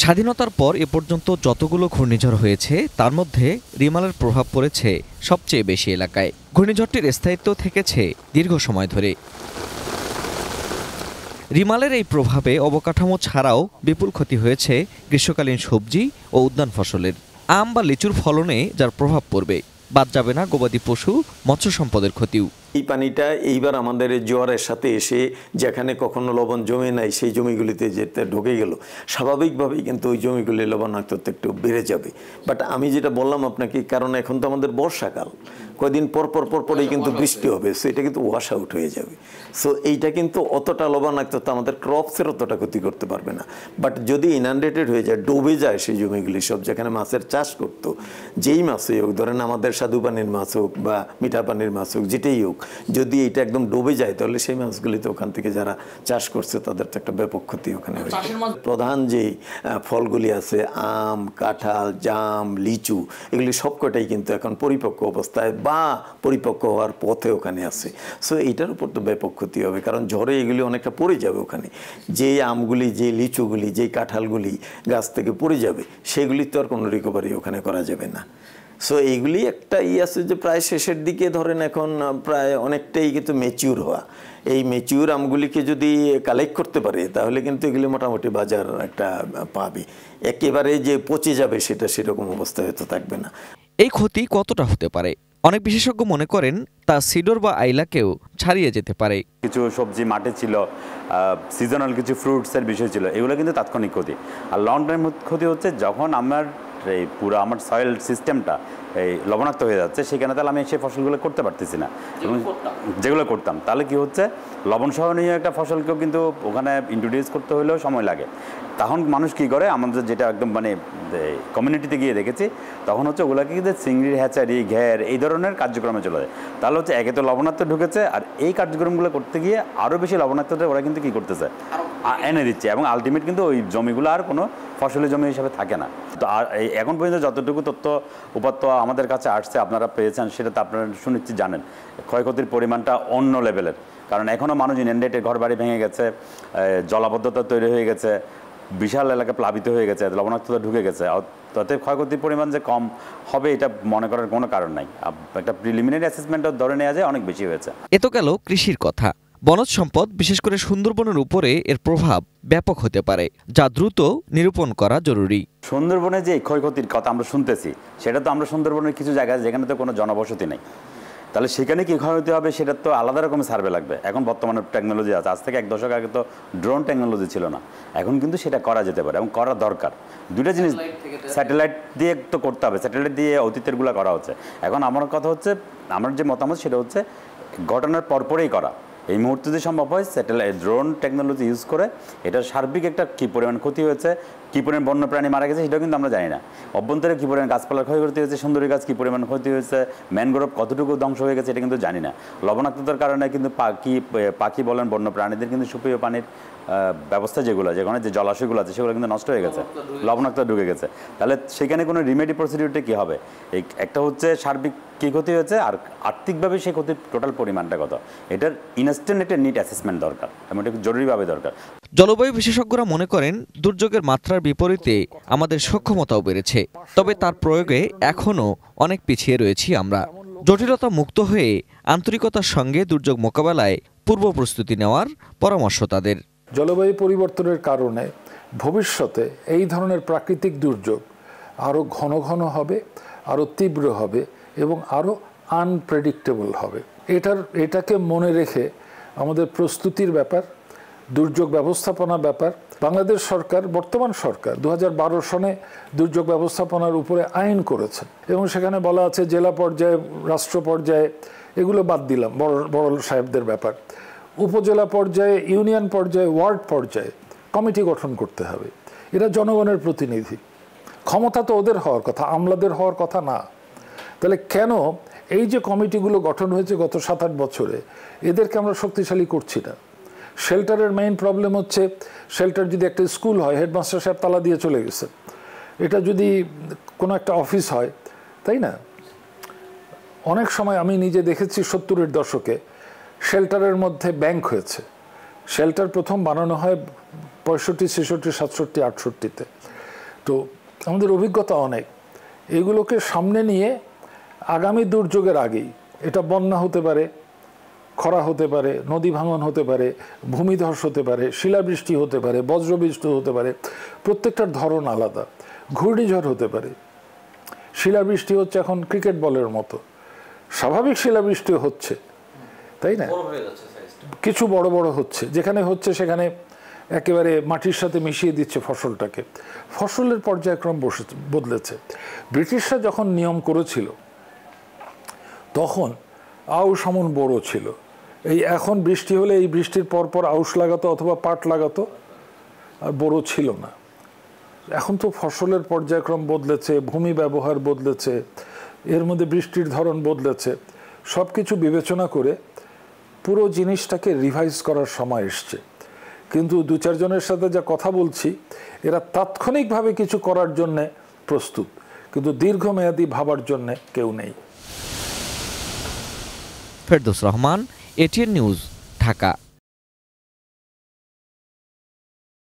স্বাধীনতার পর এ পর্যন্ত যতগুলো ঘূর্ণিঝড় হয়েছে তার মধ্যে রিমালের প্রভাব পড়েছে সবচেয়ে বেশি এলাকায় ঘূর্ণিঝড়টির স্থায়িত্ব থেকেছে দীর্ঘ সময় ধরে রিমালের এই প্রভাবে অবকাঠামো ছাড়াও বিপুল ক্ষতি হয়েছে গ্রীষ্মকালীন সবজি ও উদ্যান ফসলের আম বা লিচুর ফলনে যার প্রভাব পড়বে বাদ যাবে না গবাদি পশু মৎস্য সম্পদের ক্ষতিও এই পানিটা এইবার আমাদের জোয়ারের সাথে এসে যেখানে কখনো লবণ জমে নাই সেই জমিগুলিতে যেতে ঢুকে গেল স্বাভাবিকভাবেই কিন্তু ওই জমিগুলি লবণাক্ত একটু বেড়ে যাবে বাট আমি যেটা বললাম আপনাকে কারণ এখন তো আমাদের বর্ষাকাল কয়েকদিন পর পর পর পরেই কিন্তু বৃষ্টি হবে সো এটা কিন্তু ওয়াশ আউট হয়ে যাবে সো এইটা কিন্তু অতটা লবণাক্ত আমাদের ক্রপসের অতটা ক্ষতি করতে পারবে না বাট যদি ইনান্ডেটেড হয়ে যায় ডুবে যায় সেই জমিগুলি সব যেখানে মাছের চাষ করতো যেই মাছে হোক ধরেন আমাদের স্বাদু পানির মাছ হোক বা মিঠা পানির মাছ হোক যেটাই হোক যদি এটা একদম ডুবে যায় তাহলে সেই মাছগুলিতে ওখান থেকে যারা চাষ করছে তাদের তো একটা ব্যাপক ক্ষতি ওখানে প্রধান যে ফলগুলি আছে আম কাঁঠাল জাম লিচু এগুলি সবকটাই কিন্তু এখন পরিপক্ক অবস্থায় বা পরিপক্ক হওয়ার পথে ওখানে আছে সো এটার উপর তো ব্যাপক ক্ষতি হবে কারণ ঝড়ে এগুলি অনেকটা পড়ে যাবে ওখানে যে আমগুলি যে লিচুগুলি যে কাঁঠালগুলি গাছ থেকে পড়ে যাবে সেগুলির তো আর কোনো রিকভারি ওখানে করা যাবে না সো এইগুলি একটা ই আছে যে প্রায় শেষের দিকে ধরেন এখন প্রায় অনেকটাই কিন্তু মেচিউর হওয়া এই মেচিউর আমগুলিকে যদি কালেক্ট করতে পারে তাহলে কিন্তু এগুলি মোটামুটি বাজার একটা পাবে একেবারে যে পচে যাবে সেটা সেরকম অবস্থা হয়তো থাকবে না এই ক্ষতি কতটা হতে পারে অনেক বিশেষজ্ঞ মনে করেন তা সিডর বা আইলাকেও ছাড়িয়ে যেতে পারে কিছু সবজি মাঠে ছিল সিজনাল কিছু ফ্রুটসের বিষয় ছিল এগুলো কিন্তু তাৎক্ষণিক ক্ষতি আর লং টাইম ক্ষতি হচ্ছে যখন আমার এই পুরো আমার সয়েল সিস্টেমটা এই লবণাক্ত হয়ে যাচ্ছে সেখানে তাহলে আমি সেই ফসলগুলো করতে পারতেছি না এবং যেগুলো করতাম তাহলে কি হচ্ছে লবণ সহনীয় একটা ফসলকেও কিন্তু ওখানে ইন্ট্রোডিউস করতে হলেও সময় লাগে তখন মানুষ কি করে আমাদের যেটা একদম মানে কমিউনিটিতে গিয়ে দেখেছি তখন হচ্ছে ওগুলাকে কিন্তু চিংড়ির হ্যাচারি ঘের এই ধরনের কার্যক্রমে চলে যায় তাহলে হচ্ছে একে তো লবণাত্ম ঢুকেছে আর এই কার্যক্রমগুলো করতে গিয়ে আরও বেশি লবণাত্মটা ওরা কিন্তু কী করতেছে এনে দিচ্ছে এবং আলটিমেট কিন্তু ওই জমিগুলো আর কোনো ফসলের জমি হিসাবে থাকে না তো আর এখন পর্যন্ত যতটুকু তথ্য উপাত্ত আমাদের কাছে আসছে আপনারা পেয়েছেন সেটা তো আপনারা সুনিশ্চিত জানেন ক্ষয়ক্ষতির পরিমাণটা অন্য লেভেলের কারণ এখনও মানুষ ইনডেটের ঘর বাড়ি ভেঙে গেছে জলাবদ্ধতা তৈরি হয়ে গেছে বিশাল এলাকা প্লাবিত হয়ে গেছে লবণাক্ততা ঢুকে গেছে তাতে ক্ষয়ক্ষতির পরিমাণ যে কম হবে এটা মনে করার কোনো কারণ নাই একটা প্রিলিমিনারি অ্যাসেসমেন্টও ধরে নেওয়া যায় অনেক বেশি হয়েছে এত গেল কৃষির কথা বনজ সম্পদ বিশেষ করে সুন্দরবনের উপরে এর প্রভাব ব্যাপক হতে পারে যা দ্রুত নিরূপণ করা জরুরি সুন্দরবনে যে ক্ষয়ক্ষতির কথা আমরা শুনতেছি সেটা তো আমরা সুন্দরবনের কিছু জায়গা যেখানে তো কোনো জনবসতি নেই তাহলে সেখানে কী ক্ষয়ক্ষতি হবে সেটা তো আলাদা রকমের সার্ভে লাগবে এখন বর্তমানে টেকনোলজি আছে আজ থেকে এক দশক আগে তো ড্রোন টেকনোলজি ছিল না এখন কিন্তু সেটা করা যেতে পারে এবং করা দরকার দুইটা জিনিস স্যাটেলাইট দিয়ে তো করতে হবে স্যাটেলাইট দিয়ে অতীতেরগুলো করা হচ্ছে এখন আমার কথা হচ্ছে আমার যে মতামত সেটা হচ্ছে ঘটনার পরপরেই করা এই মুহূর্তে যদি সম্ভব হয় স্যাটেলাইট ড্রোন টেকনোলজি ইউজ করে এটা সার্বিক একটা কী পরিমাণ ক্ষতি হয়েছে কী পরিমাণ বন্যপ্রাণী মারা গেছে সেটাও কিন্তু আমরা জানি না অভ্যন্তরে কী পরিমাণ গাছপালা ক্ষয়ক্ষতি হয়েছে সুন্দরী গাছ কী পরিমাণ ক্ষতি হয়েছে ম্যানগ্রোভ কতটুকু ধ্বংস হয়ে গেছে এটা কিন্তু জানি না লবণাক্ততার কারণে কিন্তু পাখি পাখি বলেন বন্যপ্রাণীদের কিন্তু সুপেয় পানির ব্যবস্থা যেগুলো যেখানে যে জলাশয়গুলো আছে সেগুলো কিন্তু নষ্ট হয়ে গেছে লবণাক্ত ঢুকে গেছে তাহলে সেখানে কোনো রিমেডি প্রসিডিউরটা কী হবে একটা হচ্ছে সার্বিক কী ক্ষতি হয়েছে আর আর্থিকভাবে সেই ক্ষতির টোটাল পরিমাণটা কত এটার ইনস্ট্যান্ট একটা নিট অ্যাসেসমেন্ট দরকার এবং এটা জরুরিভাবে দরকার জলবায়ু বিশেষজ্ঞরা মনে করেন দুর্যোগের মাত্রার বিপরীতে আমাদের সক্ষমতাও বেড়েছে তবে তার প্রয়োগে এখনও অনেক পিছিয়ে রয়েছি আমরা জটিলতা মুক্ত হয়ে আন্তরিকতার সঙ্গে দুর্যোগ মোকাবেলায় পূর্ব প্রস্তুতি নেওয়ার পরামর্শ তাদের জলবায়ু পরিবর্তনের কারণে ভবিষ্যতে এই ধরনের প্রাকৃতিক দুর্যোগ আরও ঘন ঘন হবে আরও তীব্র হবে এবং আরও আনপ্রেডিক্টেবল হবে এটার এটাকে মনে রেখে আমাদের প্রস্তুতির ব্যাপার দুর্যোগ ব্যবস্থাপনা ব্যাপার বাংলাদেশ সরকার বর্তমান সরকার দু সনে দুর্যোগ ব্যবস্থাপনার উপরে আইন করেছে এবং সেখানে বলা আছে জেলা পর্যায়ে রাষ্ট্র পর্যায়ে এগুলো বাদ দিলাম বড় বড় সাহেবদের ব্যাপার উপজেলা পর্যায়ে ইউনিয়ন পর্যায়ে ওয়ার্ড পর্যায়ে কমিটি গঠন করতে হবে এটা জনগণের প্রতিনিধি ক্ষমতা তো ওদের হওয়ার কথা আমলাদের হওয়ার কথা না তাহলে কেন এই যে কমিটিগুলো গঠন হয়েছে গত সাত আট বছরে এদেরকে আমরা শক্তিশালী করছি না শেল্টারের মেইন প্রবলেম হচ্ছে শেল্টার যদি একটা স্কুল হয় হেডমাস্টার সাহেব তালা দিয়ে চলে গেছে এটা যদি কোনো একটা অফিস হয় তাই না অনেক সময় আমি নিজে দেখেছি সত্তরের দশকে শেল্টারের মধ্যে ব্যাংক হয়েছে শেল্টার প্রথম বানানো হয় পঁয়ষট্টি ছেষট্টি সাতষট্টি আটষট্টিতে তো আমাদের অভিজ্ঞতা অনেক এগুলোকে সামনে নিয়ে আগামী দুর্যোগের আগেই এটা বন্যা হতে পারে খরা হতে পারে নদী ভাঙন হতে পারে ভূমিধস হতে পারে শিলাবৃষ্টি হতে পারে বজ্রবৃষ্টি হতে পারে প্রত্যেকটার ধরন আলাদা ঘূর্ণিঝড় হতে পারে শিলাবৃষ্টি হচ্ছে এখন ক্রিকেট বলের মতো স্বাভাবিক শিলাবৃষ্টি হচ্ছে তাই না কিছু বড় বড় হচ্ছে যেখানে হচ্ছে সেখানে একেবারে মাটির সাথে মিশিয়ে দিচ্ছে ফসলটাকে ফসলের পর্যায়ক্রম বসে বদলেছে ব্রিটিশরা যখন নিয়ম করেছিল তখন আউশ আমন বড় ছিল এই এখন বৃষ্টি হলে এই বৃষ্টির পরপর আউশ লাগাতো অথবা পাট লাগাতো আর বড় ছিল না এখন তো ফসলের পর্যায়ক্রম বদলেছে ভূমি ব্যবহার বদলেছে এর মধ্যে বৃষ্টির ধরন বদলেছে সব কিছু বিবেচনা করে পুরো জিনিসটাকে রিভাইজ করার সময় এসছে কিন্তু দু চারজনের সাথে যা কথা বলছি এরা তাৎক্ষণিকভাবে কিছু করার জন্যে প্রস্তুত কিন্তু দীর্ঘমেয়াদী ভাবার জন্যে কেউ নেই ফেরদৌস রহমান এটিএন নিউজ ঢাকা